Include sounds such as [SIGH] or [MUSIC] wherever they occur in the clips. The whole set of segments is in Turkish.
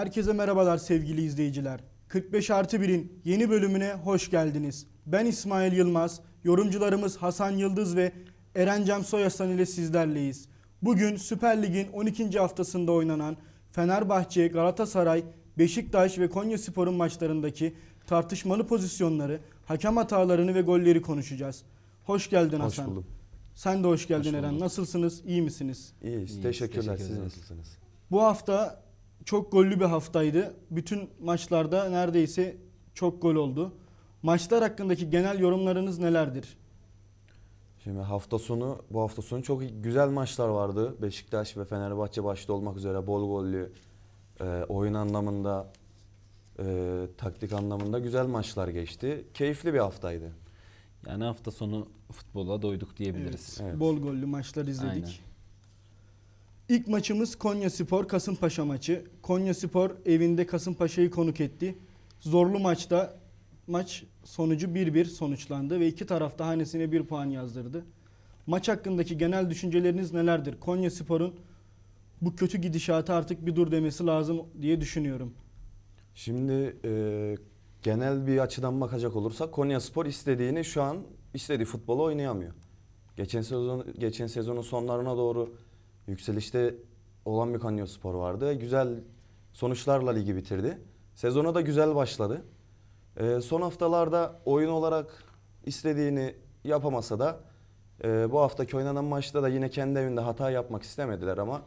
Herkese merhabalar sevgili izleyiciler. 45 artı 1'in yeni bölümüne hoş geldiniz. Ben İsmail Yılmaz, yorumcularımız Hasan Yıldız ve Eren Cem Soyasan ile sizlerleyiz. Bugün Süper Lig'in 12. haftasında oynanan Fenerbahçe, Galatasaray, Beşiktaş ve Konya Spor'un maçlarındaki tartışmalı pozisyonları, hakem hatalarını ve golleri konuşacağız. Hoş geldin Hasan. Hoş Sen de hoş geldin hoş Eren. Nasılsınız? İyi misiniz? İyiyiz. İyiyiz. Teşekkürler. Teşekkürler. Siz nasılsınız? Bu hafta çok gollü bir haftaydı. Bütün maçlarda neredeyse çok gol oldu. Maçlar hakkındaki genel yorumlarınız nelerdir? Şimdi hafta sonu bu hafta sonu çok güzel maçlar vardı. Beşiktaş ve Fenerbahçe başta olmak üzere bol gollü e, oyun anlamında e, taktik anlamında güzel maçlar geçti. Keyifli bir haftaydı. Yani hafta sonu futbola doyduk diyebiliriz. Evet. Evet. Bol gollü maçlar izledik. Aynen. İlk maçımız Konya Spor Kasımpaşa maçı. Konya Spor evinde Kasımpaşa'yı konuk etti. Zorlu maçta maç sonucu 1-1 sonuçlandı ve iki tarafta hanesine bir puan yazdırdı. Maç hakkındaki genel düşünceleriniz nelerdir? Konya Spor'un bu kötü gidişata artık bir dur demesi lazım diye düşünüyorum. Şimdi e, genel bir açıdan bakacak olursak Konya Spor istediğini şu an istediği futbolu oynayamıyor. Geçen sezon geçen sezonun sonlarına doğru Yükselişte olan bir Kanyo Spor vardı. Güzel sonuçlarla ligi bitirdi. Sezona da güzel başladı. E, son haftalarda oyun olarak istediğini yapamasa da e, bu haftaki oynanan maçta da yine kendi evinde hata yapmak istemediler ama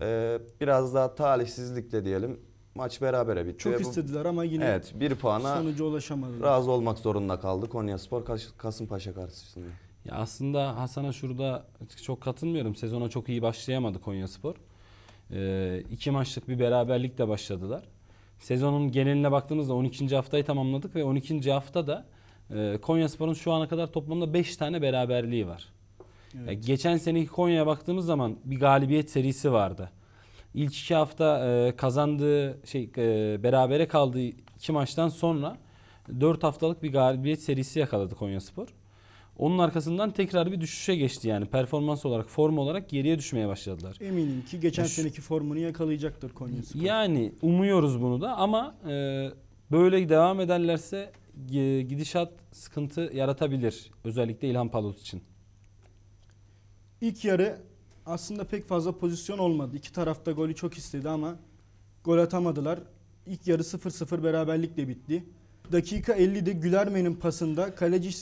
e, biraz daha talihsizlikle diyelim maç berabere bitti. Çok istediler ama yine evet, bir puana sonuca ulaşamadılar. Razı olmak zorunda kaldı Konya Spor Kasımpaşa karşısında. Ya aslında Hasan'a şurada çok katılmıyorum. Sezona çok iyi başlayamadı Konya Spor. Ee, iki maçlık bir beraberlikle başladılar. Sezonun geneline baktığımızda 12. haftayı tamamladık ve 12. haftada e, Konya Spor'un şu ana kadar toplamda 5 tane beraberliği var. Evet. Yani geçen seneki Konya'ya baktığımız zaman bir galibiyet serisi vardı. İlk iki hafta e, kazandığı şey e, berabere kaldığı iki maçtan sonra 4 haftalık bir galibiyet serisi yakaladı Konya Spor. Onun arkasından tekrar bir düşüşe geçti yani performans olarak form olarak geriye düşmeye başladılar. Eminim ki geçen Düş... seneki formunu yakalayacaktır Konyaspor. Yani umuyoruz bunu da ama e, böyle devam ederlerse e, gidişat sıkıntı yaratabilir özellikle İlhan Palut için. İlk yarı aslında pek fazla pozisyon olmadı. İki tarafta golü çok istedi ama gol atamadılar. İlk yarı 0-0 beraberlikle bitti. Dakika 50'de Gülerme'nin pasında kaleci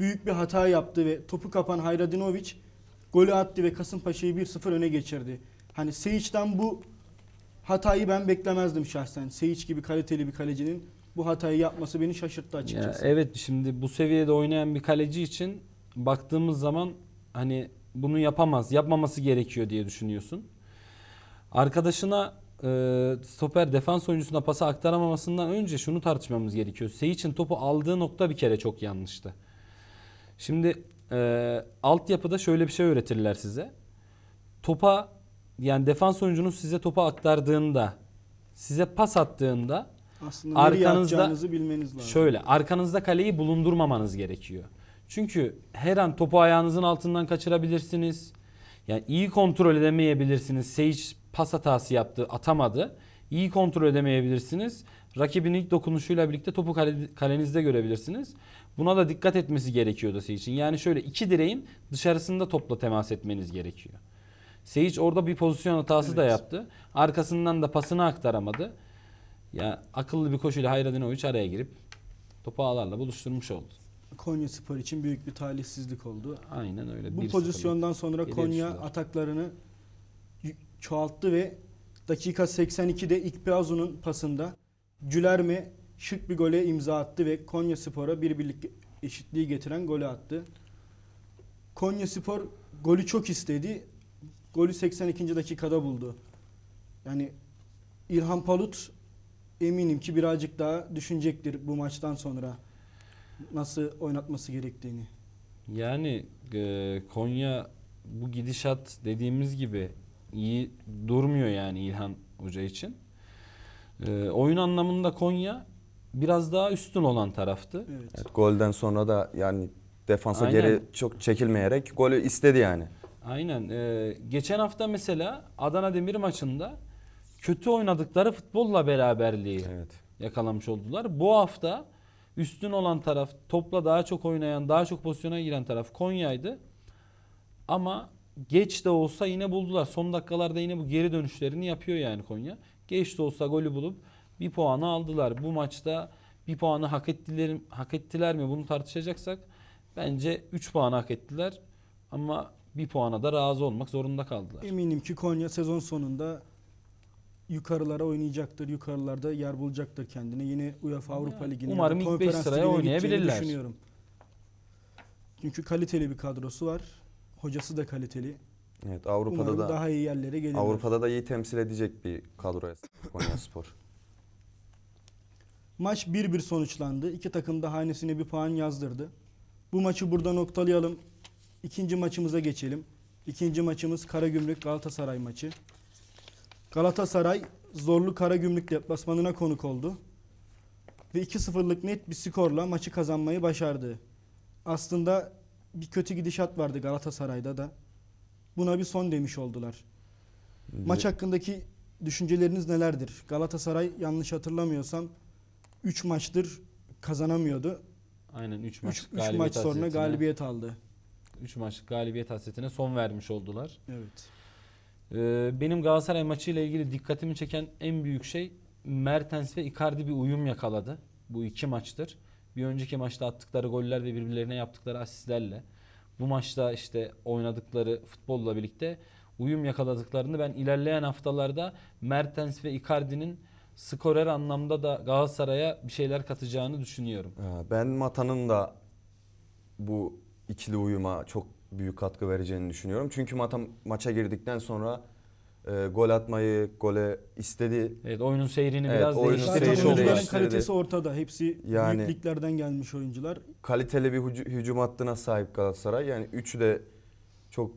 büyük bir hata yaptı ve topu kapan Hayradinovic golü attı ve Kasımpaşa'yı 1-0 öne geçirdi. Hani Seyiç'ten bu hatayı ben beklemezdim şahsen. Seyiç gibi kaliteli bir kalecinin bu hatayı yapması beni şaşırttı açıkçası. Ya evet şimdi bu seviyede oynayan bir kaleci için baktığımız zaman hani bunu yapamaz, yapmaması gerekiyor diye düşünüyorsun. Arkadaşına e, stoper defans oyuncusuna pası aktaramamasından önce şunu tartışmamız gerekiyor. Seyiç'in topu aldığı nokta bir kere çok yanlıştı. Şimdi e, altyapıda şöyle bir şey öğretirler size. Topa yani defans oyuncunun size topa aktardığında, size pas attığında aslında arkanızda bilmeniz lazım. Şöyle arkanızda kaleyi bulundurmamanız gerekiyor. Çünkü her an topu ayağınızın altından kaçırabilirsiniz. Yani iyi kontrol edemeyebilirsiniz. Sage pas hatası yaptı, atamadı. İyi kontrol edemeyebilirsiniz. Rakibin ilk dokunuşuyla birlikte topu kalenizde görebilirsiniz. Buna da dikkat etmesi gerekiyor da için. Yani şöyle iki direğin dışarısında topla temas etmeniz gerekiyor. Seyic orada bir pozisyon hatası evet. da yaptı. Arkasından da pasını aktaramadı. Ya akıllı bir koşuyla Hayradinovic araya girip topu ağlarla buluşturmuş oldu. Konya Spor için büyük bir talihsizlik oldu. Aynen öyle. Bu pozisyondan sonra Konya düştüler. ataklarını çoğalttı ve dakika 82'de İkbiazu'nun pasında Cülerme şık bir gole imza attı ve Konya Spor'a bir birlik eşitliği getiren golü attı. Konya Spor golü çok istedi. Golü 82. dakikada buldu. Yani İlhan Palut eminim ki birazcık daha düşünecektir bu maçtan sonra nasıl oynatması gerektiğini. Yani e, Konya bu gidişat dediğimiz gibi iyi durmuyor yani İlhan Hoca için. E, oyun anlamında Konya biraz daha üstün olan taraftı. Evet. Evet, golden sonra da yani defansa Aynen. geri çok çekilmeyerek golü istedi yani. Aynen. E, geçen hafta mesela Adana Demir maçında kötü oynadıkları futbolla beraberliği Evet. yakalamış oldular. Bu hafta üstün olan taraf, topla daha çok oynayan, daha çok pozisyona giren taraf Konya'ydı. Ama geç de olsa yine buldular. Son dakikalarda yine bu geri dönüşlerini yapıyor yani Konya geç de olsa golü bulup bir puanı aldılar. Bu maçta bir puanı hak ettiler, hak ettiler mi bunu tartışacaksak bence 3 puanı hak ettiler. Ama bir puana da razı olmak zorunda kaldılar. Eminim ki Konya sezon sonunda yukarılara oynayacaktır. Yukarılarda yer bulacaktır kendini. Yine UEFA Avrupa yani, Ligi'ne umarım ilk 5 sıraya oynayabilirler. Düşünüyorum. Çünkü kaliteli bir kadrosu var. Hocası da kaliteli. Evet Avrupa'da Umarım da daha iyi yerlere gelirler. Avrupa'da da iyi temsil edecek bir kadroya [COUGHS] Konyaspor. Maç 1-1 sonuçlandı. İki takım da hanesine bir puan yazdırdı. Bu maçı burada noktalayalım. İkinci maçımıza geçelim. İkinci maçımız Karagümrük Galatasaray maçı. Galatasaray zorlu Karagümrük deplasmanına konuk oldu. Ve 2-0'lık net bir skorla maçı kazanmayı başardı. Aslında bir kötü gidişat vardı Galatasaray'da da. Buna bir son demiş oldular. Maç hakkındaki düşünceleriniz nelerdir? Galatasaray yanlış hatırlamıyorsam 3 maçtır kazanamıyordu. Aynen 3 maç, 3 maç sonra galibiyet aldı. 3 maçlık galibiyet hasretine son vermiş oldular. Evet. Ee, benim Galatasaray maçıyla ilgili dikkatimi çeken en büyük şey Mertens ve Icardi bir uyum yakaladı. Bu iki maçtır. Bir önceki maçta attıkları goller ve birbirlerine yaptıkları asistlerle bu maçta işte oynadıkları futbolla birlikte uyum yakaladıklarını ben ilerleyen haftalarda Mertens ve Icardi'nin skorer anlamda da Galatasaray'a bir şeyler katacağını düşünüyorum. Ee, ben Mata'nın da bu ikili uyuma çok büyük katkı vereceğini düşünüyorum. Çünkü Mata maça girdikten sonra e, gol atmayı, gole istedi. Evet oyunun seyrini evet, biraz oyunun değiştirdi. Seyrini Zaten oyuncuların değiştirdi. kalitesi ortada. Hepsi yani, büyük gelmiş oyuncular. Kaliteli bir hücum hattına sahip Galatasaray. Yani üçü de çok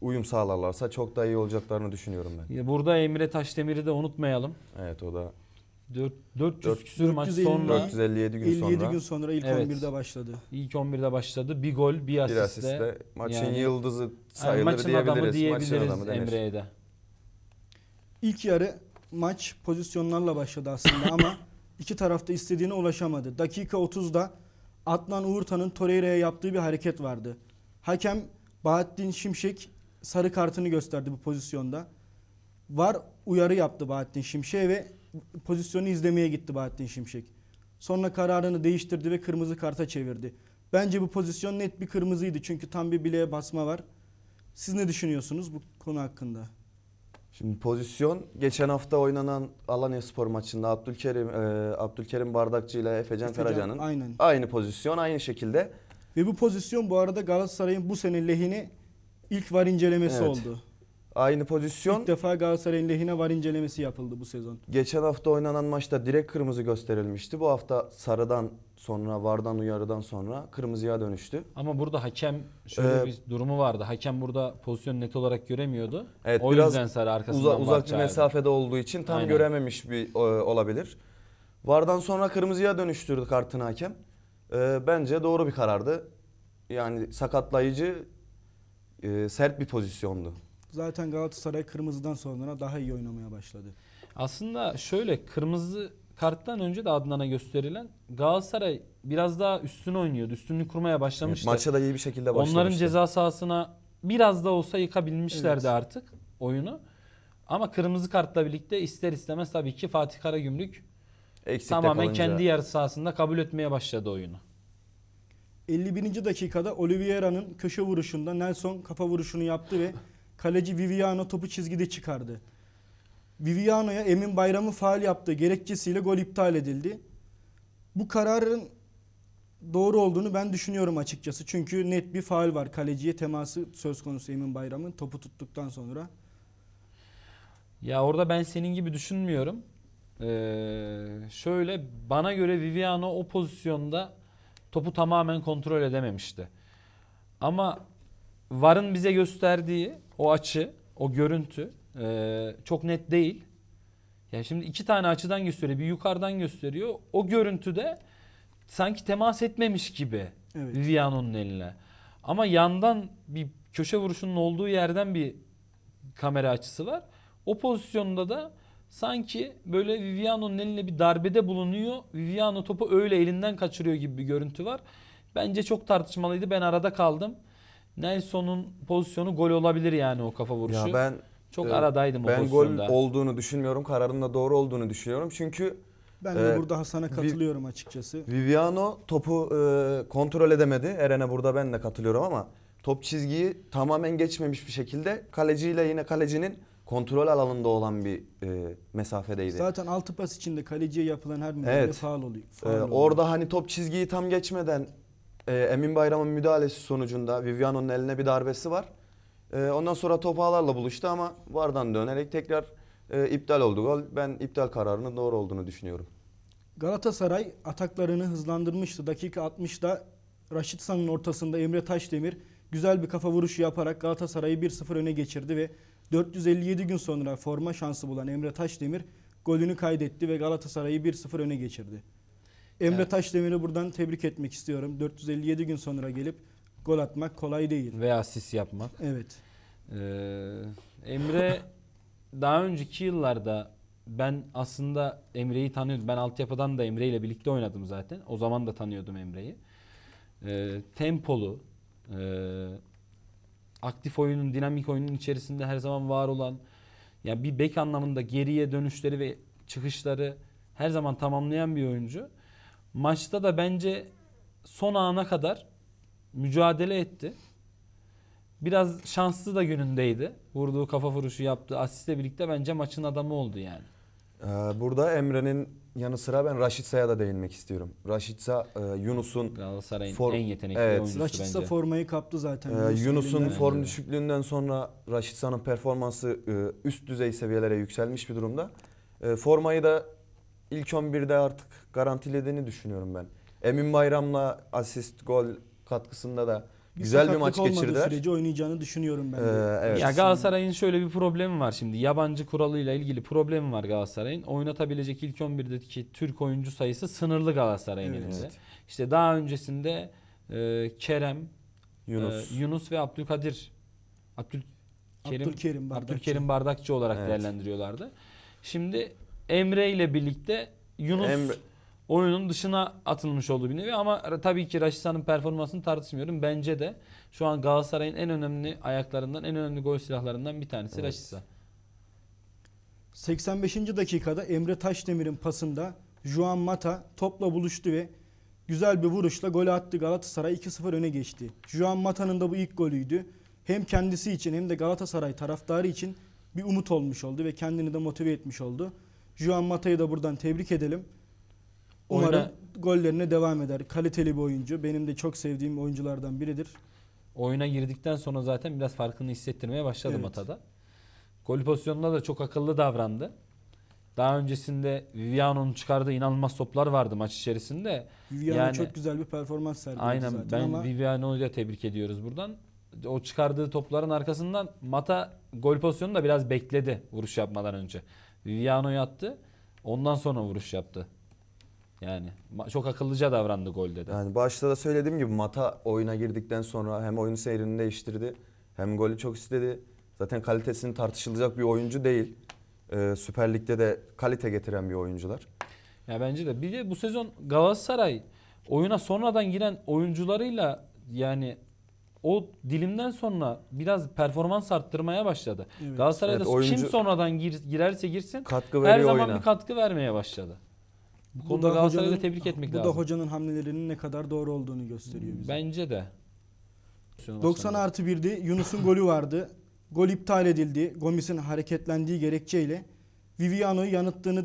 uyum sağlarlarsa çok daha iyi olacaklarını düşünüyorum ben. Burada Emre Taşdemir'i de unutmayalım. Evet o da 4, 400 4, küsür maç sonra 457 gün 57 sonra 57 gün sonra ilk evet, 11'de başladı. İlk 11'de başladı. Bir gol, bir asiste. Bir asiste. Maçın yani, yıldızı sayılır yani maçın diyebiliriz. Adamı diyebiliriz maçın adamı Emre'ye de. İlk yarı maç pozisyonlarla başladı aslında ama [COUGHS] iki tarafta istediğine ulaşamadı. Dakika 30'da Adnan Uğurtan'ın Torreira'ya yaptığı bir hareket vardı. Hakem Bahattin Şimşek sarı kartını gösterdi bu pozisyonda. Var uyarı yaptı Bahattin Şimşek ve pozisyonu izlemeye gitti Bahattin Şimşek. Sonra kararını değiştirdi ve kırmızı karta çevirdi. Bence bu pozisyon net bir kırmızıydı çünkü tam bir bileğe basma var. Siz ne düşünüyorsunuz bu konu hakkında? Şimdi pozisyon geçen hafta oynanan Alanya Spor maçında Abdülkerim e, Abdülkerim Bardakçı ile Efecan Efe Karaca'nın aynen. aynı pozisyon aynı şekilde. Ve bu pozisyon bu arada Galatasaray'ın bu sene lehine ilk var incelemesi evet. oldu. Aynı pozisyon. İlk defa Galatasaray'ın lehine var incelemesi yapıldı bu sezon. Geçen hafta oynanan maçta direkt kırmızı gösterilmişti. Bu hafta sarıdan sonra vardan uyarıdan sonra kırmızıya dönüştü. Ama burada hakem şöyle ee, bir durumu vardı. Hakem burada pozisyon net olarak göremiyordu. Evet, o biraz yüzden sarı arkasından uza, uzak bir mesafede olduğu için tam Aynen. görememiş bir e, olabilir. Vardan sonra kırmızıya dönüştürdü kartını hakem. E, bence doğru bir karardı. Yani sakatlayıcı e, sert bir pozisyondu. Zaten Galatasaray kırmızıdan sonra daha iyi oynamaya başladı. Aslında şöyle kırmızı karttan önce de Adnan'a gösterilen Galatasaray biraz daha üstüne oynuyordu. Üstünlüğü kurmaya başlamıştı. Maça da iyi bir şekilde başlamıştı. Onların ceza sahasına biraz da olsa yıkabilmişlerdi evet. artık oyunu. Ama kırmızı kartla birlikte ister istemez tabii ki Fatih Karagümrük Eksik tamamen kalınca. kendi yarı sahasında kabul etmeye başladı oyunu. 51. dakikada Oliveira'nın köşe vuruşunda Nelson kafa vuruşunu yaptı ve kaleci Viviano topu çizgide çıkardı. Viviano'ya Emin Bayram'ın faal yaptığı gerekçesiyle gol iptal edildi. Bu kararın doğru olduğunu ben düşünüyorum açıkçası. Çünkü net bir faal var. Kaleciye teması söz konusu Emin Bayram'ın topu tuttuktan sonra. Ya orada ben senin gibi düşünmüyorum. Ee, şöyle bana göre Viviano o pozisyonda topu tamamen kontrol edememişti. Ama VAR'ın bize gösterdiği o açı, o görüntü e, çok net değil. Yani şimdi iki tane açıdan gösteriyor. Bir yukarıdan gösteriyor. O görüntüde sanki temas etmemiş gibi evet. Viviano'nun eline. Ama yandan bir köşe vuruşunun olduğu yerden bir kamera açısı var. O pozisyonda da sanki böyle Viviano'nun eline bir darbede bulunuyor. Viviano topu öyle elinden kaçırıyor gibi bir görüntü var. Bence çok tartışmalıydı. Ben arada kaldım. Nelson'un pozisyonu gol olabilir yani o kafa vuruşu. Ya ben çok e, aradaydım ben o pozisyonda. Ben gol olduğunu düşünmüyorum. Kararın da doğru olduğunu düşünüyorum. Çünkü ben de ee, burada Hasan'a katılıyorum açıkçası. Viviano topu e, kontrol edemedi. Eren'e burada ben de katılıyorum ama top çizgiyi tamamen geçmemiş bir şekilde kaleciyle yine kalecinin kontrol alanında olan bir e, mesafedeydi. Zaten altı pas içinde kaleciye yapılan her müdahale evet. faal oluyor. E, faal ee, oluyor. Orada hani top çizgiyi tam geçmeden e, Emin Bayram'ın müdahalesi sonucunda Viviano'nun eline bir darbesi var. E, ondan sonra top buluştu ama vardan dönerek tekrar e, iptal oldu gol. Ben iptal kararının doğru olduğunu düşünüyorum. Galatasaray ataklarını hızlandırmıştı. Dakika 60'da Raşit San'ın ortasında Emre Taşdemir güzel bir kafa vuruşu yaparak Galatasaray'ı 1-0 öne geçirdi ve 457 gün sonra forma şansı bulan Emre Taşdemir golünü kaydetti ve Galatasaray'ı 1-0 öne geçirdi. Emre evet. Taşdemir'i buradan tebrik etmek istiyorum. 457 gün sonra gelip gol atmak kolay değil. Veya asist yapmak. Evet. Ee, Emre daha önceki yıllarda ben aslında Emre'yi tanıyordum. Ben altyapıdan da Emre ile birlikte oynadım zaten. O zaman da tanıyordum Emre'yi. Ee, tempolu, e, aktif oyunun, dinamik oyunun içerisinde her zaman var olan, yani bir bek anlamında geriye dönüşleri ve çıkışları her zaman tamamlayan bir oyuncu. Maçta da bence son ana kadar mücadele etti. Biraz şanslı da günündeydi. Vurduğu kafa vuruşu yaptı. Asiste birlikte bence maçın adamı oldu yani. Ee, burada Emre'nin yanı sıra ben Raşitsa'ya da değinmek istiyorum. Raşitsa e, Yunus'un Galatasaray'ın en yetenekli evet. oyuncusu Raşitsa bence. formayı kaptı zaten. Ee, Yunus'un form bence. düşüklüğünden sonra Raşitsa'nın performansı e, üst düzey seviyelere yükselmiş bir durumda. E, formayı da ilk 11'de artık garantilediğini düşünüyorum ben. Emin Bayram'la asist, gol katkısında da güzel bir maç geçirdiler. sürece oynayacağını düşünüyorum ben. Ee, evet. Ya Galatasaray'ın şöyle bir problemi var şimdi. Yabancı kuralıyla ilgili problemi var Galatasaray'ın. Oynatabilecek ilk 11'deki Türk oyuncu sayısı sınırlı Galatasaray'ın evet. elinde. İşte daha öncesinde e, Kerem, e, Yunus. E, Yunus ve Abdülkadir Abdül Kerim, Bardakçı. Abdülkerim Bardakçı olarak evet. değerlendiriyorlardı. Şimdi Emre ile birlikte Yunus Emre. oyunun dışına atılmış oldu bir nevi ama tabii ki Raşisa'nın performansını tartışmıyorum. Bence de şu an Galatasaray'ın en önemli ayaklarından, en önemli gol silahlarından bir tanesi evet. Raşisa. 85. dakikada Emre Taşdemir'in pasında Juan Mata topla buluştu ve güzel bir vuruşla gol attı. Galatasaray 2-0 öne geçti. Juan Mata'nın da bu ilk golüydü. Hem kendisi için hem de Galatasaray taraftarı için bir umut olmuş oldu ve kendini de motive etmiş oldu. Juan Mata'yı da buradan tebrik edelim. Umarım Oyna... gollerine devam eder. Kaliteli bir oyuncu. Benim de çok sevdiğim oyunculardan biridir. Oyuna girdikten sonra zaten biraz farkını hissettirmeye başladı evet. Mata'da. Gol pozisyonunda da çok akıllı davrandı. Daha öncesinde Viviano'nun çıkardığı inanılmaz toplar vardı maç içerisinde. Viviano yani, çok güzel bir performans sergiledi aynen, zaten ben ama... Viviano'yu da tebrik ediyoruz buradan. O çıkardığı topların arkasından Mata gol pozisyonunda biraz bekledi vuruş yapmadan önce. Viviano'yu yattı, Ondan sonra vuruş yaptı. Yani çok akıllıca davrandı golde de. Yani başta da söylediğim gibi Mata oyuna girdikten sonra hem oyun seyrini değiştirdi hem golü çok istedi. Zaten kalitesini tartışılacak bir oyuncu değil. Ee, Süper Lig'de de kalite getiren bir oyuncular. Ya bence de. Bir de bu sezon Galatasaray oyuna sonradan giren oyuncularıyla yani o dilimden sonra biraz performans arttırmaya başladı. Evet. Galatasaray'da evet, kim sonradan gir, girerse girsin katkı her zaman oyuna. bir katkı vermeye başladı. Bu konuda Galatasaray'ı tebrik etmek bu lazım. Bu da hocanın hamlelerinin ne kadar doğru olduğunu gösteriyor bize. Bence de. 90 artı 1'di. Yunus'un golü vardı. Gol iptal edildi. Gomis'in hareketlendiği gerekçeyle. Viviano'yu yanıttığını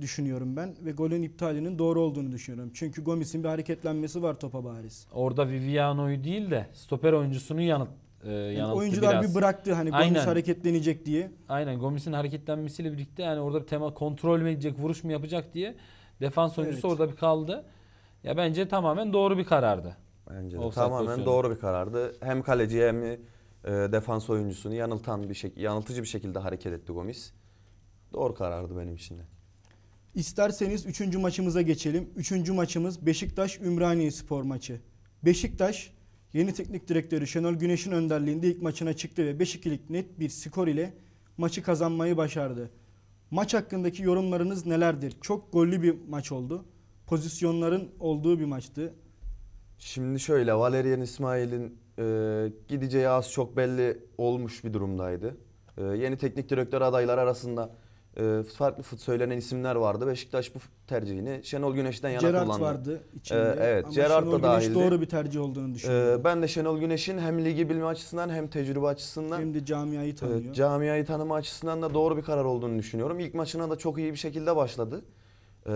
düşünüyorum ben ve golün iptalinin doğru olduğunu düşünüyorum. Çünkü Gomis'in bir hareketlenmesi var topa bariz. Orada Viviano'yu değil de stoper oyuncusunu yanıt e, yanılttı Oyuncular biraz. bir bıraktı hani Aynen. hareketlenecek diye. Aynen Gomis'in hareketlenmesiyle birlikte yani orada bir tema kontrol mü edecek, vuruş mu yapacak diye defans oyuncusu evet. orada bir kaldı. Ya bence tamamen doğru bir karardı. Bence de tamamen pozisyonu. doğru bir karardı. Hem kaleci hem e, defans oyuncusunu yanıltan bir şekilde yanıltıcı bir şekilde hareket etti Gomis. Doğru karardı benim için de. İsterseniz üçüncü maçımıza geçelim. Üçüncü maçımız Beşiktaş Ümraniye Spor maçı. Beşiktaş yeni teknik direktörü Şenol Güneş'in önderliğinde ilk maçına çıktı ve 5 net bir skor ile maçı kazanmayı başardı. Maç hakkındaki yorumlarınız nelerdir? Çok gollü bir maç oldu. Pozisyonların olduğu bir maçtı. Şimdi şöyle Valerian İsmail'in e, gideceği az çok belli olmuş bir durumdaydı. E, yeni teknik direktör adaylar arasında e, farklı fut söylenen isimler vardı. Beşiktaş bu tercihini Şenol Güneş'ten yana Gerard kullandı. vardı içinde. Ee, evet, Ama Gerard Şenol da dahildi. doğru bir tercih olduğunu ee, düşünüyorum. Ee, ben de Şenol Güneş'in hem ligi bilme açısından hem tecrübe açısından hem de camiayı e, tanıyor. E, camiayı tanıma açısından da doğru bir karar olduğunu düşünüyorum. İlk maçına da çok iyi bir şekilde başladı. Ee,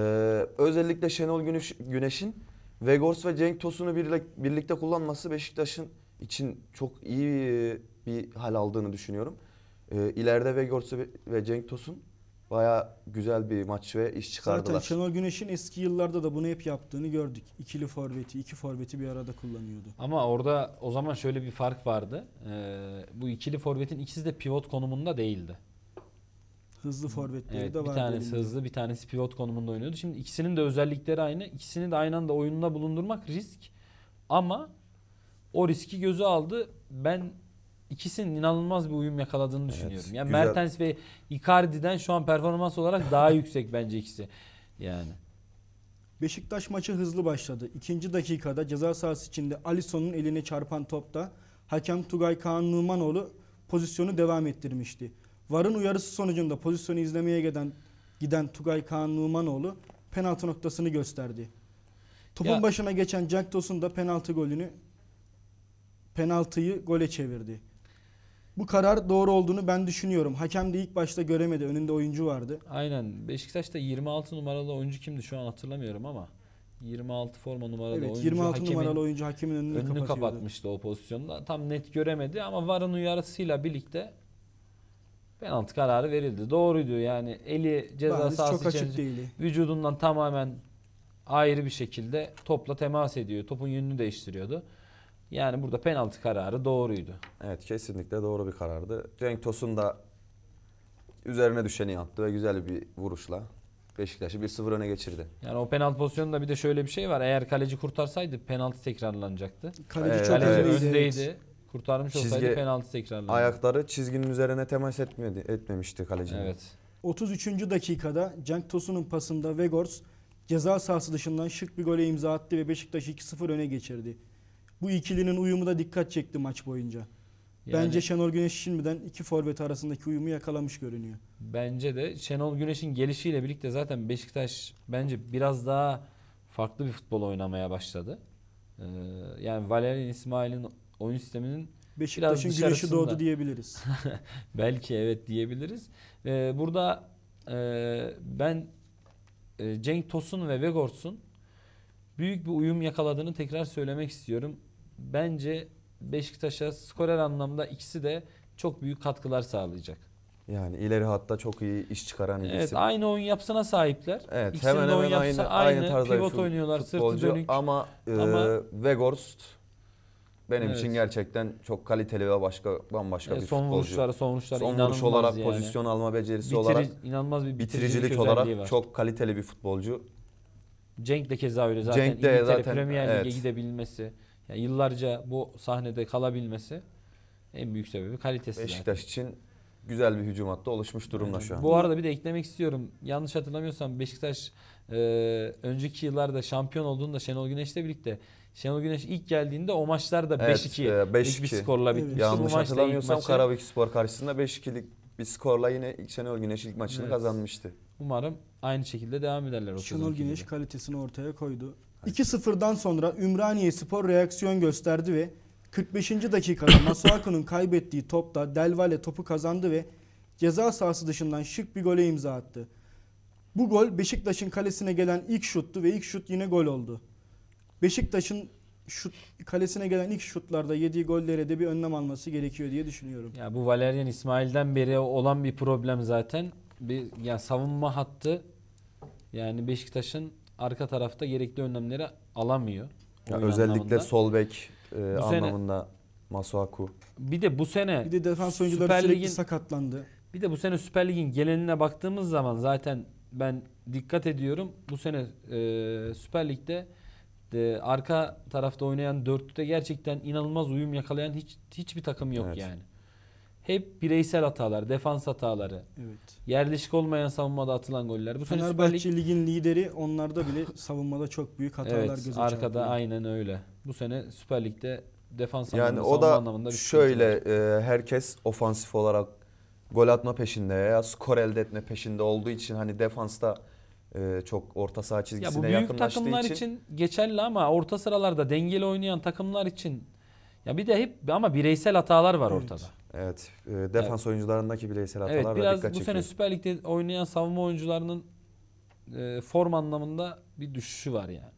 özellikle Şenol Güneş, Güneş'in Vegors ve Cenk Tosun'u birlikte kullanması Beşiktaş'ın için çok iyi bir hal aldığını düşünüyorum. Ee, ileride Vegors ve Cenk Tosun Baya güzel bir maç ve iş çıkardılar. Zaten Şenol Güneş'in eski yıllarda da bunu hep yaptığını gördük. İkili forveti, iki forveti bir arada kullanıyordu. Ama orada o zaman şöyle bir fark vardı. Ee, bu ikili forvetin ikisi de pivot konumunda değildi. Hızlı forvetleri evet, de vardı. Bir tanesi elinde. hızlı, bir tanesi pivot konumunda oynuyordu. Şimdi ikisinin de özellikleri aynı. İkisini de aynı anda oyununa bulundurmak risk. Ama o riski göze aldı. Ben ikisinin inanılmaz bir uyum yakaladığını evet, düşünüyorum. Yani güzel. Mertens ve Icardi'den şu an performans olarak daha yüksek bence ikisi. Yani. Beşiktaş maçı hızlı başladı. İkinci dakikada ceza sahası içinde Alisson'un eline çarpan topta hakem Tugay Kaan Numanoğlu pozisyonu devam ettirmişti. VAR'ın uyarısı sonucunda pozisyonu izlemeye giden giden Tugay Kaan Numanoğlu penaltı noktasını gösterdi. Topun ya. başına geçen Jack Dawson da penaltı golünü penaltıyı gole çevirdi bu karar doğru olduğunu ben düşünüyorum. Hakem de ilk başta göremedi. Önünde oyuncu vardı. Aynen. Beşiktaş'ta 26 numaralı oyuncu kimdi şu an hatırlamıyorum ama 26 forma numaralı evet, oyuncu 26 hakemin, numaralı oyuncu hakemin önünü, önünü kapatmıştı o pozisyonda. Tam net göremedi ama VAR'ın uyarısıyla birlikte penaltı kararı verildi. Doğruydu yani eli ceza Bariz sahası içerisinde vücudundan tamamen ayrı bir şekilde topla temas ediyor. Topun yönünü değiştiriyordu. Yani burada penaltı kararı doğruydu. Evet kesinlikle doğru bir karardı. Cenk Tosun da üzerine düşeni yaptı ve güzel bir vuruşla Beşiktaş'ı 1-0 öne geçirdi. Yani o penaltı pozisyonunda bir de şöyle bir şey var. Eğer kaleci kurtarsaydı penaltı tekrarlanacaktı. Kaleci evet, çok kaleci öndeydi. Evet. Kurtarmış Çizgi, olsaydı penaltı tekrarlanacaktı. Ayakları çizginin üzerine temas etmedi, etmemişti kaleci. Evet. 33. dakikada Cenk Tosun'un pasında Vegors ceza sahası dışından şık bir gole imza attı ve Beşiktaş'ı 2-0 öne geçirdi. Bu ikilinin uyumu da dikkat çekti maç boyunca. Yani, bence Şenol Güneş şimdiden iki forvet arasındaki uyumu yakalamış görünüyor. Bence de Şenol Güneş'in gelişiyle birlikte zaten Beşiktaş bence biraz daha farklı bir futbol oynamaya başladı. Ee, yani Valerian İsmail'in oyun sisteminin Beşiktaş'ın güneşi doğdu diyebiliriz. [LAUGHS] Belki evet diyebiliriz. Ee, burada e, ben e, Cenk Tosun ve Vegorsun büyük bir uyum yakaladığını tekrar söylemek istiyorum bence Beşiktaş'a skorer anlamda ikisi de çok büyük katkılar sağlayacak. Yani ileri hatta çok iyi iş çıkaran ikisi. Evet aynı oyun yapsana sahipler. Evet İkisinin hemen hemen aynı, aynı, tarzda pivot oynuyorlar sırtı dönük. Ama, e, ama e, Weghorst benim evet. için gerçekten çok kaliteli ve başka bambaşka e, bir son futbolcu. Vuruşları, son vuruşları son vuruş olarak yani. pozisyon alma becerisi Bitiri, olarak inanılmaz bir bitiricilik, olarak var. çok kaliteli bir futbolcu. Cenk de keza öyle zaten Cenk de İngiltere zaten, Premier Lig'e evet. gidebilmesi. Yani yıllarca bu sahnede kalabilmesi en büyük sebebi kalitesi. Beşiktaş zaten. için güzel bir hücum hattı oluşmuş durumda evet. şu an. Bu arada bir de eklemek istiyorum. Yanlış hatırlamıyorsam Beşiktaş e, önceki yıllarda şampiyon olduğunda Şenol Güneş'le birlikte Şenol Güneş ilk geldiğinde o maçlar da 5-2 evet, 5 e, bir skorla bitmişti. Evet. Yanlış hatırlamıyorsam Karabük Spor karşısında 5-2'lik bir skorla yine ilk Şenol Güneş ilk maçını evet. kazanmıştı. Umarım aynı şekilde devam ederler. O Şenol Güneş gibi. kalitesini ortaya koydu. 2-0'dan sonra Ümraniye Spor reaksiyon gösterdi ve 45. dakikada [LAUGHS] Masuaku'nun kaybettiği topta Del Valle topu kazandı ve ceza sahası dışından şık bir gole imza attı. Bu gol Beşiktaş'ın kalesine gelen ilk şuttu ve ilk şut yine gol oldu. Beşiktaş'ın şut kalesine gelen ilk şutlarda yediği gollere de bir önlem alması gerekiyor diye düşünüyorum. Ya bu Valerian İsmail'den beri olan bir problem zaten. Bir ya savunma hattı yani Beşiktaş'ın arka tarafta gerekli önlemleri alamıyor. Ya özellikle anlamında. sol bek e, anlamında sene, Masuaku. Bir de bu sene bir de defans oyuncuları Süper sürekli Lig'in, sakatlandı. Bir de bu sene Süper Lig'in geleneğine baktığımız zaman zaten ben dikkat ediyorum. Bu sene e, Süper Lig'de de, arka tarafta oynayan dörtlüde gerçekten inanılmaz uyum yakalayan hiç hiçbir takım yok evet. yani hep bireysel hatalar, defans hataları. Evet. Yerleşik olmayan savunmada atılan goller. Bu sene Fenerbahçe Süper Lig... ligin lideri onlarda bile savunmada çok büyük hatalar evet, göze çarpıyor. arkada aynen öyle. Bu sene Süper Lig'de defans yani anlamında, o da anlamında bir şöyle e, herkes ofansif olarak gol atma peşinde ya skor elde etme peşinde olduğu için hani defansta e, çok orta saha çizgisine ya bu büyük yakınlaştığı takımlar için... için geçerli ama orta sıralarda dengeli oynayan takımlar için ya bir de hep ama bireysel hatalar var evet. ortada. Evet. E, defans evet. oyuncularındaki bireysel hatalar evet, da dikkat çekiyor. Biraz bu sene Süper Lig'de oynayan savunma oyuncularının e, form anlamında bir düşüşü var yani.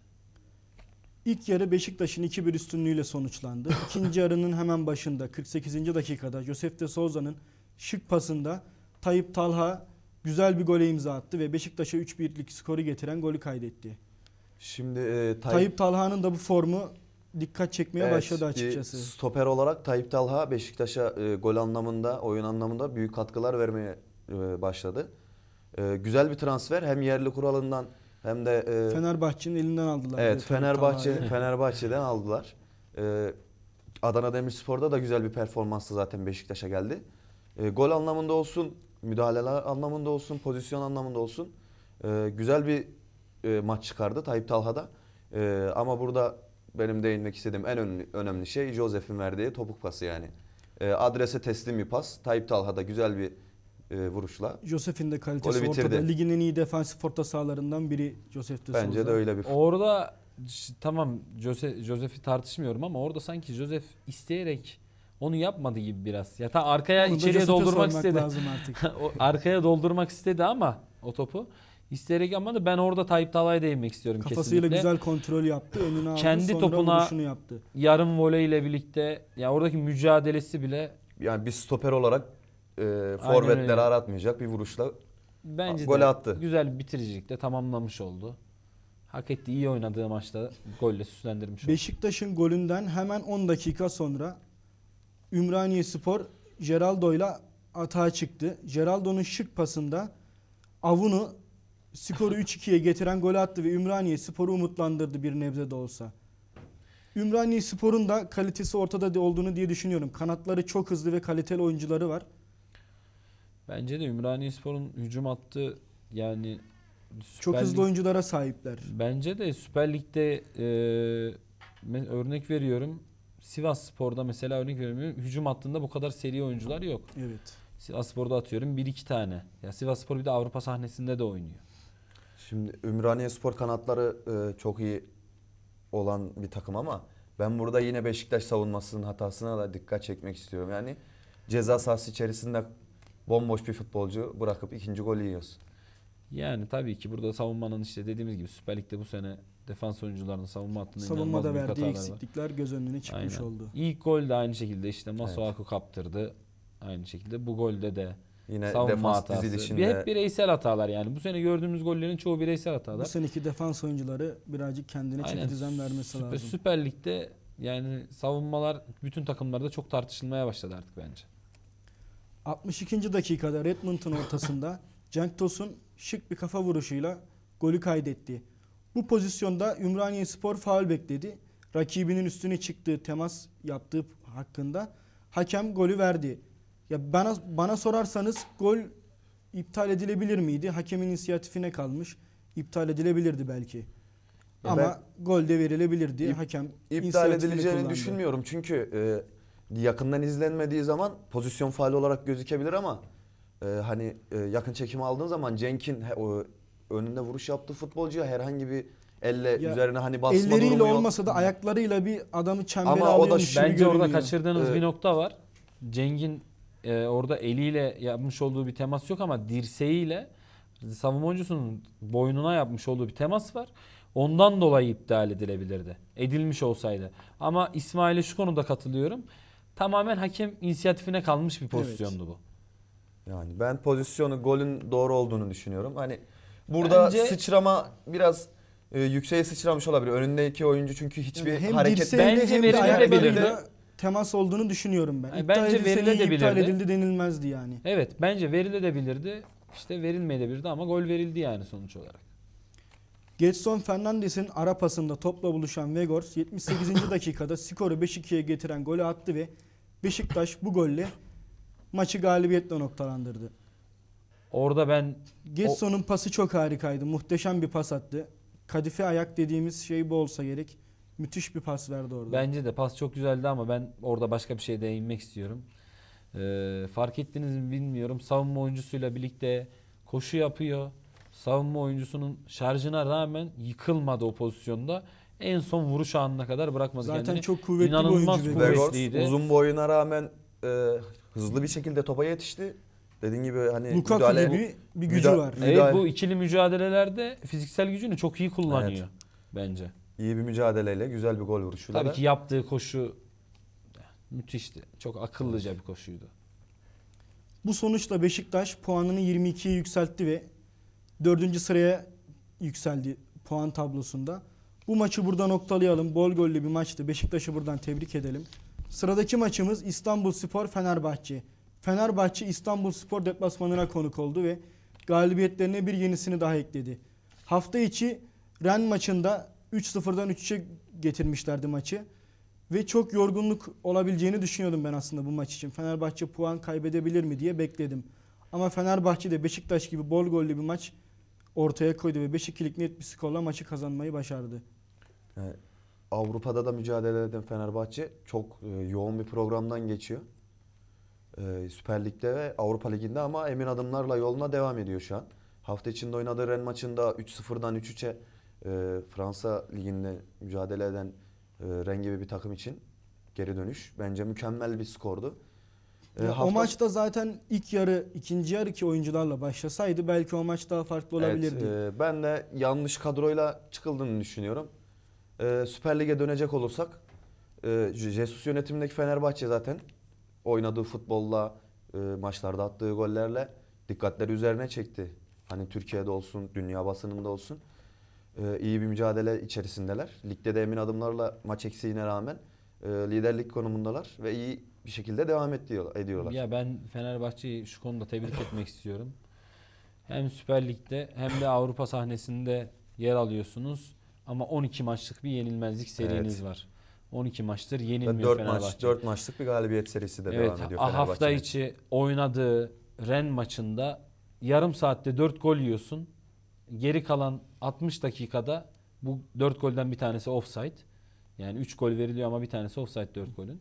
İlk yarı Beşiktaş'ın 2-1 üstünlüğüyle sonuçlandı. [LAUGHS] İkinci yarının hemen başında 48. dakikada Josef de Souza'nın şık pasında Tayyip Talha güzel bir gole imza attı ve Beşiktaş'a 3-1'lik skoru getiren golü kaydetti. Şimdi e, Tay Tayyip Talha'nın da bu formu dikkat çekmeye evet, başladı açıkçası. Stoper olarak Tayyip Talha Beşiktaş'a e, gol anlamında, oyun anlamında büyük katkılar vermeye e, başladı. E, güzel bir transfer hem yerli kuralından hem de e, Fenerbahçe'nin elinden aldılar. Evet, Fenerbahçe Fenerbahçe'den aldılar. E, Adana Demirspor'da da güzel bir performansla zaten Beşiktaş'a geldi. E, gol anlamında olsun, müdahaleler anlamında olsun, pozisyon anlamında olsun e, güzel bir e, maç çıkardı Tayyip Talha'da. E, ama burada benim değinmek istediğim en önemli, önemli şey Josef'in verdiği topuk pası yani. E, adrese teslim bir pas. Tayyip Talha da güzel bir e, vuruşla. Josef'in de kalitesi ortada. Ligin en iyi defansif orta sahalarından biri Josef de Bence de öyle bir. Orada tamam Josef'i Josef tartışmıyorum ama orada sanki Josef isteyerek onu yapmadı gibi biraz. Ya ta arkaya Onu içeriye doldurmak istedi. Lazım artık. [LAUGHS] arkaya doldurmak istedi ama o topu ama da Ben orada Tayyip Talay'a değinmek istiyorum Kafasıyla kesinlikle. güzel kontrol yaptı. Önünü aldı. Kendi topuna yaptı. yarım ile birlikte ya yani oradaki mücadelesi bile yani bir stoper olarak e, forvetleri aratmayacak bir vuruşla Bence gol attı. Güzel bir bitiricilikle tamamlamış oldu. Hak ettiği iyi oynadığı maçta golle süslendirmiş oldu. Beşiktaş'ın golünden hemen 10 dakika sonra Ümraniye Spor Geraldo'yla atağa çıktı. Geraldo'nun şık pasında Avunu Skoru 3-2'ye getiren gol attı ve Ümraniye sporu umutlandırdı bir nebze de olsa. Ümraniye sporun da kalitesi ortada olduğunu diye düşünüyorum. Kanatları çok hızlı ve kaliteli oyuncuları var. Bence de Ümraniye sporun hücum attı. yani Süper çok Lig... hızlı oyunculara sahipler. Bence de Süper Lig'de e, örnek veriyorum. Sivas Spor'da mesela örnek veriyorum. Hücum hattında bu kadar seri oyuncular yok. Evet. Sivas Spor'da atıyorum bir iki tane. Ya Sivas Spor bir de Avrupa sahnesinde de oynuyor. Şimdi Ümraniye Spor kanatları e, çok iyi olan bir takım ama ben burada yine Beşiktaş savunmasının hatasına da dikkat çekmek istiyorum. Yani ceza sahası içerisinde bomboş bir futbolcu bırakıp ikinci golü yiyorsun. Yani tabii ki burada savunmanın işte dediğimiz gibi Süper Lig'de bu sene defans oyuncularının savunma hattında Savunmada inanılmaz büyük verdiği hatalar var. eksiklikler göz önüne çıkmış Aynen. oldu. İlk gol de aynı şekilde işte Masuaku kaptırdı. Aynı şekilde bu golde de Yine savunma defans hatası. dizilişinde. Bir hep bireysel hatalar yani. Bu sene gördüğümüz gollerin çoğu bireysel hatalar. Bu seneki defans oyuncuları birazcık kendine çeki düzen vermesi Süper, lazım. Süper Lig'de yani savunmalar bütün takımlarda çok tartışılmaya başladı artık bence. 62. dakikada Redmond'un ortasında [LAUGHS] Cenk Tosun şık bir kafa vuruşuyla golü kaydetti. Bu pozisyonda Ümraniye Spor faul bekledi. Rakibinin üstüne çıktığı temas yaptığı hakkında hakem golü verdi. Ya bana bana sorarsanız gol iptal edilebilir miydi? Hakemin inisiyatifine kalmış. İptal edilebilirdi belki. Ya Ama ben, gol de verilebilirdi. İp, Hakem iptal edileceğini kullandı. düşünmüyorum. Çünkü e, yakından izlenmediği zaman pozisyon faali olarak gözükebilir ama e, hani e, yakın çekimi aldığın zaman Cenk'in he, o, önünde vuruş yaptığı futbolcuya herhangi bir elle ya, üzerine hani basma elleriyle durumu yok. olmasa da ayaklarıyla bir adamı çembere alıyormuş. Ama o da şey bence orada kaçırdığınız e, bir nokta var. Cenk'in e, orada eliyle yapmış olduğu bir temas yok ama dirseğiyle savunma oyuncusunun boynuna yapmış olduğu bir temas var. Ondan dolayı iptal edilebilirdi. Edilmiş olsaydı. Ama İsmail'e şu konuda katılıyorum. Tamamen hakem inisiyatifine kalmış bir pozisyondu evet. bu. Yani ben pozisyonu golün doğru olduğunu düşünüyorum. Hani burada Bence, sıçrama biraz e, yükseğe sıçramış olabilir. Önündeki oyuncu çünkü hiçbir yani hem hareket... Bence hem de, temas olduğunu düşünüyorum ben. Yani bence verilebilirdi. iptal edildi denilmezdi yani. Evet bence verilebilirdi. İşte verilmeyebilirdi ama gol verildi yani sonuç olarak. Getson Fernandes'in ara pasında topla buluşan Vegors 78. [LAUGHS] dakikada skoru 5-2'ye getiren golü attı ve Beşiktaş bu golle maçı galibiyetle noktalandırdı. Orada ben... Getson'un o... pası çok harikaydı. Muhteşem bir pas attı. Kadife ayak dediğimiz şey bu olsa gerek. Müthiş bir pas verdi orada. Bence de pas çok güzeldi ama ben orada başka bir şey değinmek istiyorum. Ee, fark ettiniz mi bilmiyorum. Savunma oyuncusuyla birlikte koşu yapıyor. Savunma oyuncusunun şarjına rağmen yıkılmadı o pozisyonda. En son vuruş anına kadar bırakmadı Zaten kendini. çok kuvvetli İnanılmaz bir oyuncu. kuvvetliydi. Begors, uzun boyuna rağmen e, hızlı bir şekilde topa yetişti. Dediğin gibi hani Lukaku müdahale, gibi bir gücü müda- var. Evet bu ikili mücadelelerde fiziksel gücünü çok iyi kullanıyor evet. bence iyi bir mücadeleyle, güzel bir gol vuruşuyla. Tabii ki yaptığı koşu müthişti. Çok akıllıca bir koşuydu. Bu sonuçla Beşiktaş puanını 22'ye yükseltti ve 4. sıraya yükseldi puan tablosunda. Bu maçı burada noktalayalım. Bol gollü bir maçtı. Beşiktaş'ı buradan tebrik edelim. Sıradaki maçımız İstanbul Spor Fenerbahçe. Fenerbahçe İstanbul Spor deplasmanına konuk oldu ve galibiyetlerine bir yenisini daha ekledi. Hafta içi Ren maçında 3-0'dan 3-3'e getirmişlerdi maçı. Ve çok yorgunluk olabileceğini düşünüyordum ben aslında bu maç için. Fenerbahçe puan kaybedebilir mi diye bekledim. Ama Fenerbahçe de Beşiktaş gibi bol gollü bir maç ortaya koydu ve 5-2'lik net bir skorla maçı kazanmayı başardı. Yani ee, Avrupa'da da mücadele eden Fenerbahçe çok e, yoğun bir programdan geçiyor. Ee, Süper Lig'de ve Avrupa Ligi'nde ama emin adımlarla yoluna devam ediyor şu an. Hafta içinde oynadığı Ren maçında 3-0'dan 3-3'e e, Fransa liginde mücadele eden e, Ren gibi bir takım için geri dönüş. Bence mükemmel bir skordu. E, hafta... O maçta zaten ilk yarı, ikinci yarı ki oyuncularla başlasaydı belki o maç daha farklı olabilirdi. Evet, e, ben de yanlış kadroyla çıkıldığını düşünüyorum. E, Süper Lig'e dönecek olursak, e, Jesus yönetimindeki Fenerbahçe zaten oynadığı futbolla, e, maçlarda attığı gollerle dikkatleri üzerine çekti. Hani Türkiye'de olsun, dünya basınında olsun. Ee, iyi bir mücadele içerisindeler. Ligde de emin adımlarla maç eksiğine rağmen e, liderlik konumundalar ve iyi bir şekilde devam ediyorlar. Ya ben Fenerbahçe'yi şu konuda tebrik etmek istiyorum. Hem Süper Lig'de hem de Avrupa sahnesinde yer alıyorsunuz ama 12 maçlık bir yenilmezlik seriniz evet. var. 12 maçtır yenilmiyor 4 Fenerbahçe. Maç, 4 maçlık bir galibiyet serisi de evet, devam ediyor Fenerbahçe. Hafta içi oynadığı Ren maçında yarım saatte 4 gol yiyorsun geri kalan 60 dakikada bu 4 golden bir tanesi offside. Yani 3 gol veriliyor ama bir tanesi offside 4 golün.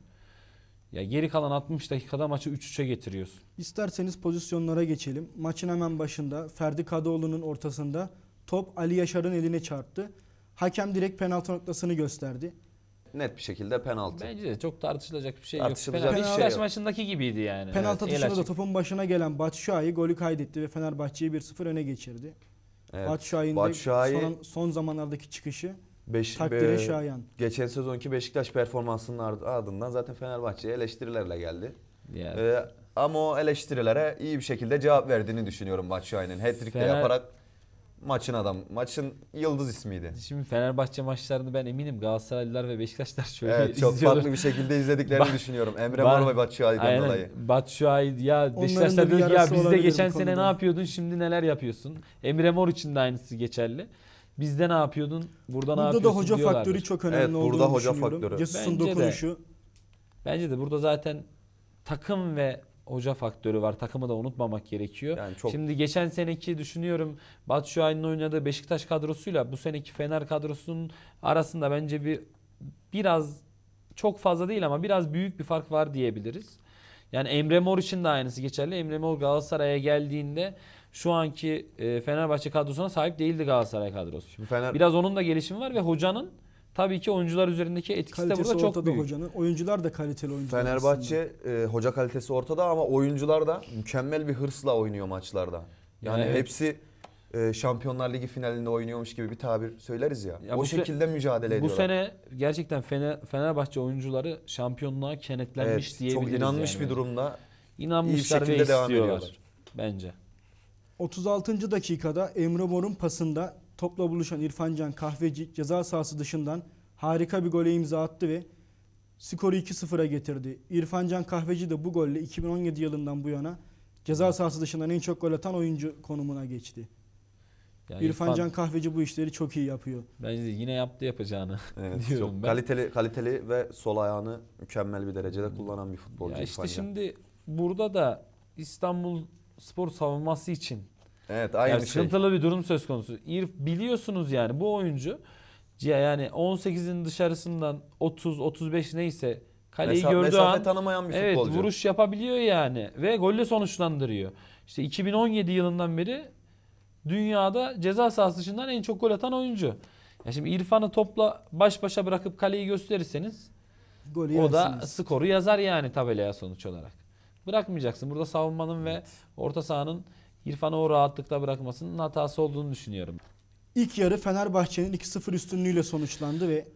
Ya geri kalan 60 dakikada maçı 3-3'e getiriyorsun. İsterseniz pozisyonlara geçelim. Maçın hemen başında Ferdi Kadıoğlu'nun ortasında top Ali Yaşar'ın eline çarptı. Hakem direkt penaltı noktasını gösterdi. Net bir şekilde penaltı. Bence de çok tartışılacak bir şey Tartışılacak şey yok. Penaltı şey maçındaki gibiydi yani. Penaltı Evet, el da topun başına gelen Batshuayi golü kaydetti ve Fenerbahçe'yi 1-0 öne geçirdi. Evet. Batu Şahin'de son, son zamanlardaki çıkışı Beş, takdire be- şayan. Geçen sezonki Beşiktaş performansının ardından zaten Fenerbahçe'ye eleştirilerle geldi. Ya, Ee, ama o eleştirilere iyi bir şekilde cevap verdiğini düşünüyorum Batshuayi'nin. Hat-trick Fener- yaparak maçın adam. Maçın yıldız ismiydi. Şimdi Fenerbahçe maçlarını ben eminim Galatasaraylılar ve Beşiktaşlar şöyle evet, çok izliyorlar. farklı bir şekilde izlediklerini düşünüyorum. Emre Mor ve Batshuayi'den dolayı. Batshuayi ya Beşiktaşlar diyor ya bizde geçen sene ne yapıyordun şimdi neler yapıyorsun? Emre Mor için de aynısı geçerli. Bizde ne yapıyordun? Burada, burada ne yapıyorsun Burada da hoca diyorlardır. faktörü çok önemli evet, olduğunu hoca düşünüyorum. Faktörü. Cesus'un dokunuşu. De, bence de burada zaten takım ve hoca faktörü var. Takımı da unutmamak gerekiyor. Yani çok... Şimdi geçen seneki düşünüyorum Batu Şahin'in oynadığı Beşiktaş kadrosuyla bu seneki Fener kadrosunun arasında bence bir biraz çok fazla değil ama biraz büyük bir fark var diyebiliriz. Yani Emre Mor için de aynısı geçerli. Emre Mor Galatasaray'a geldiğinde şu anki e, Fenerbahçe kadrosuna sahip değildi Galatasaray kadrosu. Fener... Biraz onun da gelişimi var ve hocanın Tabii ki oyuncular üzerindeki etkisi kalitesi de burada çok büyük. hocanın. Oyuncular da kaliteli oyuncular. Fenerbahçe e, hoca kalitesi ortada ama oyuncular da mükemmel bir hırsla oynuyor maçlarda. Yani evet. hepsi e, Şampiyonlar Ligi finalinde oynuyormuş gibi bir tabir söyleriz ya. ya o şekilde mücadele ediyorlar. Bu sene gerçekten Fener, Fenerbahçe oyuncuları şampiyonluğa kenetlenmiş evet, diyebiliriz. Çok inanmış yani. bir durumda. İnanmışlar iyi ve istiyorlar. Devam ediyorlar. Bence. 36. dakikada Emre Mor'un pasında Topla buluşan İrfancan Kahveci ceza sahası dışından harika bir gole imza attı ve skoru 2-0'a getirdi. İrfancan Kahveci de bu golle 2017 yılından bu yana ceza sahası dışından en çok gol atan oyuncu konumuna geçti. Yani İrfan Can Kahveci bu işleri çok iyi yapıyor. Bence yine yaptı yapacağını evet, [LAUGHS] diyorum çok ben. Kaliteli, kaliteli ve sol ayağını mükemmel bir derecede kullanan bir futbolcu. Ya işte İrfan şimdi burada da İstanbul spor savunması için Evet aynı yani şey. Sıkıntılı bir durum söz konusu. İrf Biliyorsunuz yani bu oyuncu yani 18'in dışarısından 30 35 neyse kaleyi Mesa- gördüğü mesafe an tanımayan bir evet, futbolcu. Evet vuruş yapabiliyor yani ve golle sonuçlandırıyor. İşte 2017 yılından beri dünyada ceza sahası dışından en çok gol atan oyuncu. Ya şimdi İrfan'ı topla baş başa bırakıp kaleyi gösterirseniz Golü o yersiniz. da skoru yazar yani tabelaya sonuç olarak. Bırakmayacaksın. Burada savunmanın evet. ve orta sahanın İrfan'a o rahatlıkta bırakmasının hatası olduğunu düşünüyorum. İlk yarı Fenerbahçe'nin 2-0 üstünlüğüyle sonuçlandı ve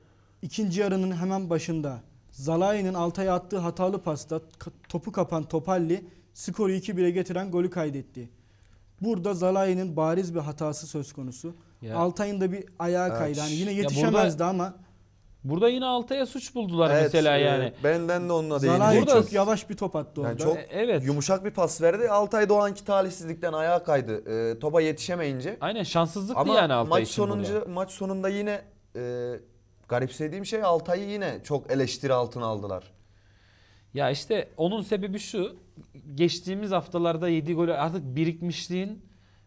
ikinci yarının hemen başında Zalai'nin Altay'a attığı hatalı pasta topu kapan Topalli skoru 2-1'e getiren golü kaydetti. Burada Zalai'nin bariz bir hatası söz konusu. Ya. Altay'ın da bir ayağı kaydı. Yani yine yetişemezdi burada... ama Burada yine Altay'a suç buldular Evet, mesela e, yani. Benden de onunla değil. Zanay Burada- çok yavaş bir top attı orada. Yani çok e, Evet. yumuşak bir pas verdi. Altay Doğanki talihsizlikten ayağa kaydı. E, topa yetişemeyince. Aynen şanssızlıktı Ama yani Altay maç için sonuncu burada. maç sonunda yine e, garipsediğim şey Altay'ı yine çok eleştiri altına aldılar. Ya işte onun sebebi şu. Geçtiğimiz haftalarda 7 golü artık birikmişliğin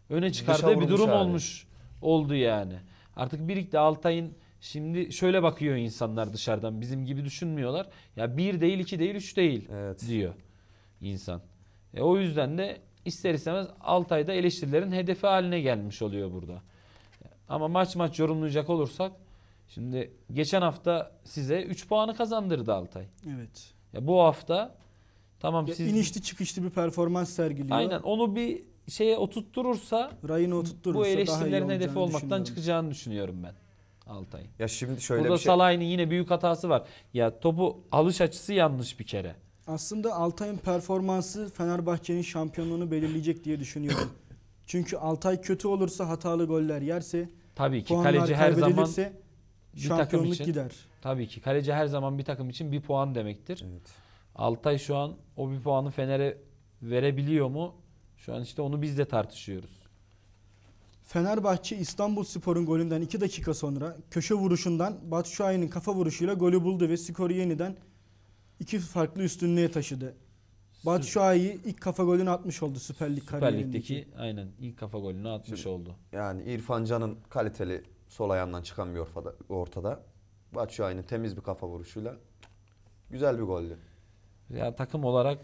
öne çıkardığı bir durum hali. olmuş oldu yani. Artık birikti Altay'ın Şimdi şöyle bakıyor insanlar dışarıdan bizim gibi düşünmüyorlar. Ya bir değil, iki değil, üç değil evet. diyor insan. E o yüzden de ister istemez Altay'da eleştirilerin hedefi haline gelmiş oluyor burada. Ama maç maç yorumlayacak olursak şimdi geçen hafta size 3 puanı kazandırdı Altay. Evet. Ya bu hafta tamam ya siz inişli çıkışlı bir performans sergiliyor. Aynen onu bir şeye oturtturursa, rayına oturtturursa bu eleştirilerin hedefi olmaktan çıkacağını düşünüyorum ben. Altay. Ya şimdi şöyle Burada bir şey. Salah'ın yine büyük hatası var. Ya topu alış açısı yanlış bir kere. Aslında Altay'ın performansı Fenerbahçe'nin şampiyonluğunu belirleyecek diye düşünüyorum. [COUGHS] Çünkü Altay kötü olursa hatalı goller yerse Tabii ki kaleci her zaman bir takım için gider. Tabii ki kaleci her zaman bir takım için bir puan demektir. Evet. Altay şu an o bir puanı Fener'e verebiliyor mu? Şu an işte onu biz de tartışıyoruz. Fenerbahçe İstanbul Spor'un golünden 2 dakika sonra köşe vuruşundan Batu Şahin'in kafa vuruşuyla golü buldu ve skoru yeniden iki farklı üstünlüğe taşıdı. Batu Şahin ilk kafa golünü atmış oldu Süper Lig Süper Lig'deki aynen ilk kafa golünü atmış Şimdi, oldu. Yani İrfan Can'ın kaliteli sol ayağından çıkan bir ortada. ortada. Batu Şahin'in temiz bir kafa vuruşuyla güzel bir goldü. Ya takım olarak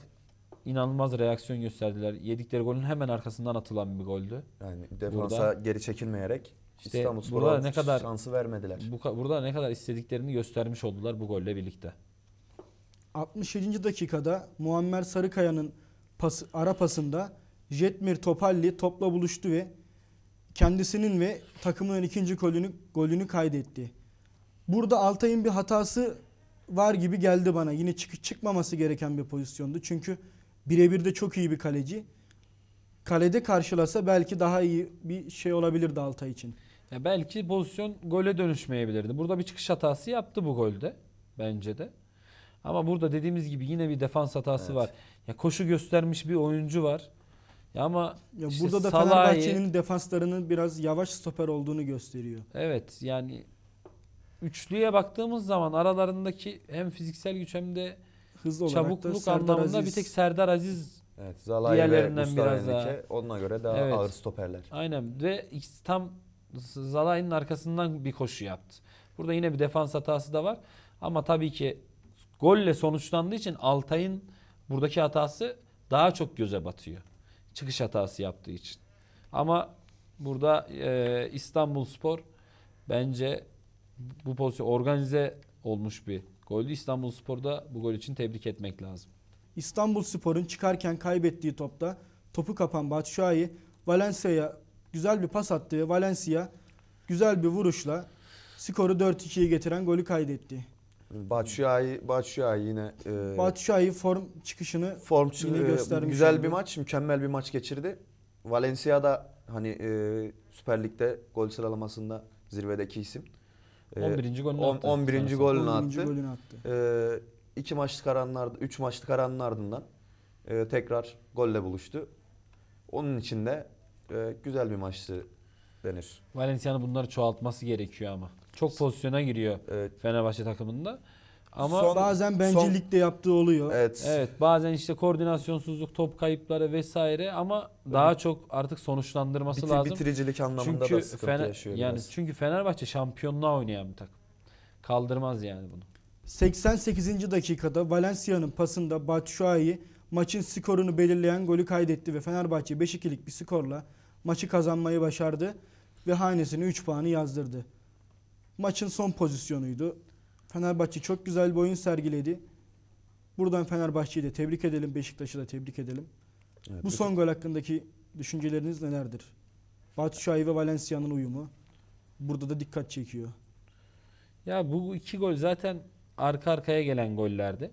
inanılmaz reaksiyon gösterdiler. Yedikleri golün hemen arkasından atılan bir goldü. Yani defansa burada, geri çekilmeyerek işte İstanbulspor'a ne kadar şansı vermediler. Bu, burada ne kadar istediklerini göstermiş oldular bu golle birlikte. 67. dakikada Muammer Sarıkaya'nın pas, ara pasında Jetmir Topalli topla buluştu ve kendisinin ve takımının ikinci golünü, golünü kaydetti. Burada Altay'ın bir hatası var gibi geldi bana. Yine çık çıkmaması gereken bir pozisyondu. Çünkü Birebir de çok iyi bir kaleci. Kalede karşılasa belki daha iyi bir şey olabilirdi Altay için. Ya belki pozisyon gole dönüşmeyebilirdi. Burada bir çıkış hatası yaptı bu golde bence de. Ama burada dediğimiz gibi yine bir defans hatası evet. var. Ya koşu göstermiş bir oyuncu var. Ya ama ya işte burada da Salah'ı... Fenerbahçe'nin defanslarının biraz yavaş stoper olduğunu gösteriyor. Evet yani üçlüye baktığımız zaman aralarındaki hem fiziksel güç hem de hız olarak Çabukluk da anlamında Aziz. bir tek Serdar Aziz Evet, Zalai Diğerlerinden Mustafa biraz daha. Onunla göre daha Evet. ağır stoperler. Aynen ve tam Zalai'nin arkasından bir koşu yaptı. Burada yine bir defans hatası da var. Ama tabii ki golle sonuçlandığı için Altay'ın buradaki hatası daha çok göze batıyor. Çıkış hatası yaptığı için. Ama burada e, İstanbul Spor bence bu pozisyon organize olmuş bir Golü İstanbulspor'da bu gol için tebrik etmek lazım. İstanbul Spor'un çıkarken kaybettiği topta topu kapan Batshuayi Valencia'ya güzel bir pas attığı Valencia güzel bir vuruşla skoru 4-2'ye getiren golü kaydetti. Batshuayi Batshuayi yine e, Batshuayi form çıkışını form yine e, göstermiş. Güzel oldu. bir maç, mükemmel bir maç geçirdi. Valencia da hani e, Süper Lig'de gol sıralamasında zirvedeki isim. E, ee, 11. golünü attı. 11. Sonrasında. golünü attı. Golünü E, ee, iki maçlık aranın üç maçlık aranın ardından e, tekrar golle buluştu. Onun için de e, güzel bir maçtı denir. Valencia'nın bunları çoğaltması gerekiyor ama. Çok pozisyona giriyor Evet. Fenerbahçe takımında. Ama Son- Bazen bencillik de yaptığı oluyor. Evet. evet bazen işte koordinasyonsuzluk, top kayıpları vesaire ama daha çok artık sonuçlandırması Biti- lazım. bitiricilik anlamında da sıkıntı Fener- yaşıyor. yani biraz. çünkü Fenerbahçe şampiyonluğa oynayan bir takım. Kaldırmaz yani bunu. 88. dakikada Valencia'nın pasında Batshuayi maçın skorunu belirleyen golü kaydetti ve Fenerbahçe 5-2'lik bir skorla maçı kazanmayı başardı ve hanesine 3 puanı yazdırdı. Maçın son pozisyonuydu. Fenerbahçe çok güzel bir oyun sergiledi. Buradan Fenerbahçe'yi de tebrik edelim, Beşiktaş'ı da tebrik edelim. Evet, Bu son gol hakkındaki düşünceleriniz nelerdir? Batüşay ve Valencia'nın uyumu burada da dikkat çekiyor. Ya bu iki gol zaten arka arkaya gelen gollerdi.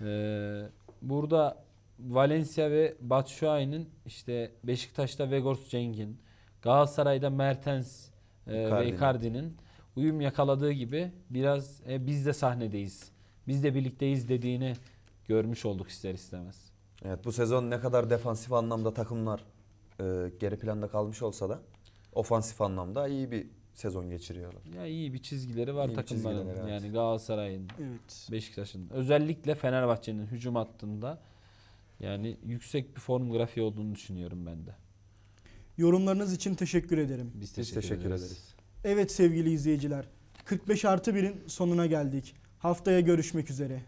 Ee, burada Valencia ve Batshuayi'nin işte Beşiktaş'ta Vegors Cengin, Galatasaray'da Mertens e, ve Icardi'nin uyum yakaladığı gibi biraz e, biz de sahnedeyiz. Biz de birlikteyiz dediğini görmüş olduk ister istemez. Evet bu sezon ne kadar defansif anlamda takımlar e, geri planda kalmış olsa da ofansif anlamda iyi bir sezon geçiriyorlar. Ya iyi bir çizgileri var iyi takımların. Çizgileri, evet. Yani Galatasaray'ın, evet. Beşiktaş'ın, özellikle Fenerbahçe'nin hücum hattında yani yüksek bir form grafiği olduğunu düşünüyorum ben de. Yorumlarınız için teşekkür ederim. Biz teşekkür, Biz teşekkür ederiz. ederiz. Evet sevgili izleyiciler, 45 artı 1'in sonuna geldik. Haftaya görüşmek üzere.